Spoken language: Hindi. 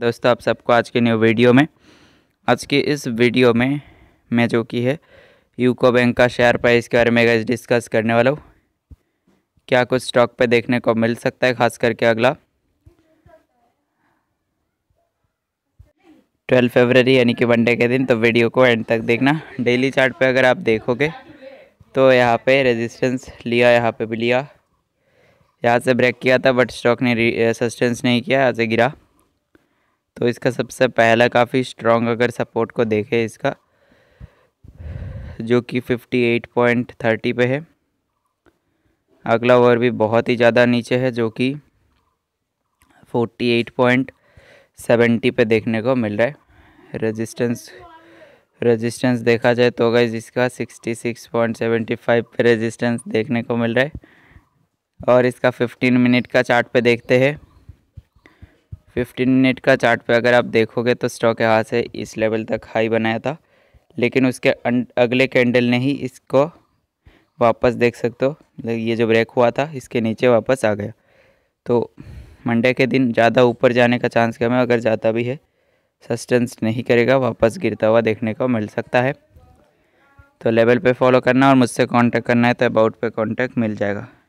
दोस्तों आप सबको आज के न्यू वीडियो में आज के इस वीडियो में मैं जो कि है यूको बैंक का शेयर प्राइस के बारे में गैस डिस्कस करने वाला हूँ क्या कुछ स्टॉक पे देखने को मिल सकता है खास करके अगला ट्वेल्व फेबररी यानी कि वनडे के दिन तो वीडियो को एंड तक देखना डेली चार्ट पे अगर आप देखोगे तो यहाँ पे रेजिस्टेंस लिया यहाँ पे भी लिया यहाँ से ब्रेक किया था बट स्टॉक ने सस्टेंस नहीं किया यहाँ से गिरा तो इसका सबसे पहला काफ़ी स्ट्रॉन्ग अगर सपोर्ट को देखें इसका जो कि 58.30 पे है अगला ओवर भी बहुत ही ज़्यादा नीचे है जो कि 48.70 पे देखने को मिल रहा है रेजिस्टेंस रेजिस्टेंस देखा जाए तो गई इसका 66.75 पे रेजिस्टेंस देखने को मिल रहा है और इसका 15 मिनट का चार्ट पे देखते हैं 15 मिनट का चार्ट पे अगर आप देखोगे तो स्टॉक यहाँ से इस लेवल तक हाई बनाया था लेकिन उसके अं-, अगले कैंडल ने ही इसको वापस देख सकते हो ये जो ब्रेक हुआ था इसके नीचे वापस आ गया तो मंडे के दिन ज़्यादा ऊपर जाने का चांस कम है अगर जाता भी है सस्टेंस नहीं करेगा वापस गिरता हुआ देखने को मिल सकता है तो लेवल पे फॉलो करना और मुझसे कांटेक्ट करना है तो अबाउट पे कांटेक्ट मिल जाएगा